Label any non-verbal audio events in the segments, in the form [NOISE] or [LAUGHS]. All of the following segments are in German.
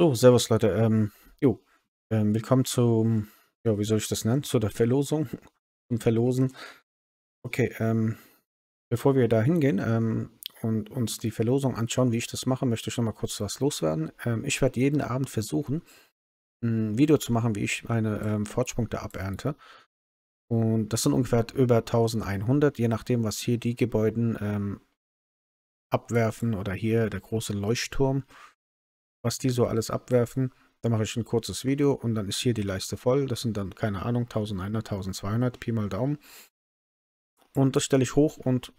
So, servus Leute. Ähm, jo, ähm, willkommen zum, ja, wie soll ich das nennen? Zu der Verlosung, [LAUGHS] zum Verlosen. Okay, ähm, bevor wir da hingehen ähm, und uns die Verlosung anschauen, wie ich das mache, möchte ich noch mal kurz was loswerden. Ähm, ich werde jeden Abend versuchen, ein Video zu machen, wie ich meine ähm, Fortschpunkte abernte. Und das sind ungefähr über 1100, je nachdem, was hier die Gebäude ähm, abwerfen oder hier der große Leuchtturm was die so alles abwerfen. Da mache ich ein kurzes Video und dann ist hier die Leiste voll. Das sind dann, keine Ahnung, 1100, 1200, Pi mal Daumen. Und das stelle ich hoch und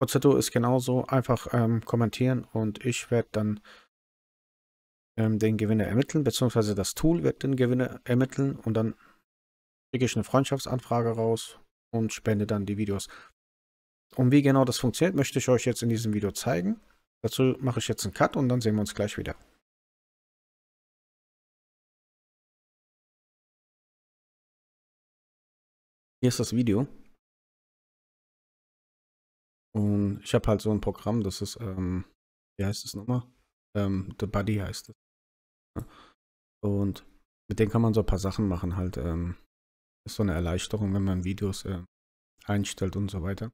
Prozedur ist genauso. Einfach ähm, kommentieren und ich werde dann ähm, den Gewinner ermitteln, beziehungsweise das Tool wird den Gewinner ermitteln und dann kriege ich eine Freundschaftsanfrage raus und spende dann die Videos. Und wie genau das funktioniert, möchte ich euch jetzt in diesem Video zeigen. Dazu mache ich jetzt einen Cut und dann sehen wir uns gleich wieder. Hier ist das Video. Und ich habe halt so ein Programm, das ist, ähm, wie heißt es nochmal? Ähm, The Buddy heißt es. Und mit dem kann man so ein paar Sachen machen halt. Ähm, ist so eine Erleichterung, wenn man Videos äh, einstellt und so weiter.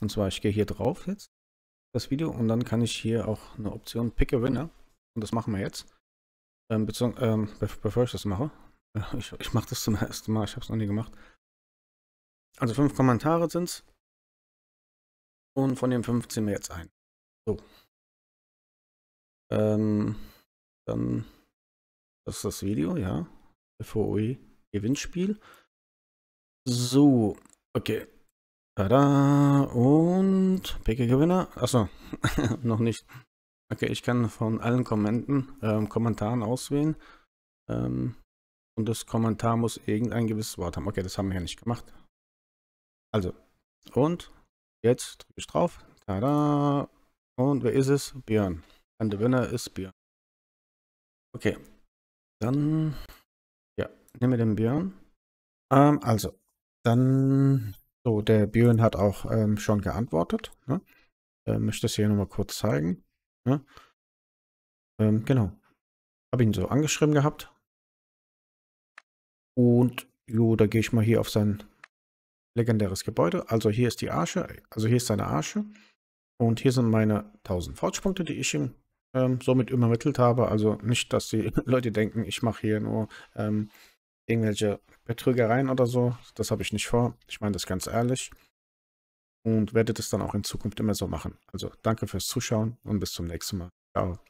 Und zwar, ich gehe hier drauf jetzt das Video und dann kann ich hier auch eine Option Pick a Winner und das machen wir jetzt. Ähm, ähm, bevor ich das mache, [LAUGHS] ich, ich mache das zum ersten Mal, ich habe es noch nie gemacht. Also fünf Kommentare sind es und von den fünf ziehen wir jetzt ein. So. Ähm, dann, das ist das Video, ja. FOE Gewinnspiel. So, okay. Tada! Und PK Gewinner? Achso, [LAUGHS] noch nicht. Okay, ich kann von allen Kommenten, ähm, Kommentaren auswählen. Ähm, und das Kommentar muss irgendein gewisses Wort haben. Okay, das haben wir ja nicht gemacht. Also, und jetzt drücke ich drauf. Tada! Und wer ist es? Björn. Ein Gewinner ist Björn. Okay, dann, ja, nehmen wir den Björn. Ähm, also, dann so, der Björn hat auch ähm, schon geantwortet. Ne? Ähm, möchte das hier nochmal kurz zeigen. Ne? Ähm, genau. Habe ihn so angeschrieben gehabt. Und jo, da gehe ich mal hier auf sein legendäres Gebäude. Also hier ist die Arsche. also hier ist seine Arsche. Und hier sind meine 1000 Fortschritte, die ich ihm ähm, somit übermittelt habe. Also nicht, dass die [LAUGHS] Leute denken, ich mache hier nur ähm, irgendwelche Betrügereien oder so. Das habe ich nicht vor. Ich meine das ganz ehrlich. Und werde das dann auch in Zukunft immer so machen. Also danke fürs Zuschauen und bis zum nächsten Mal. Ciao.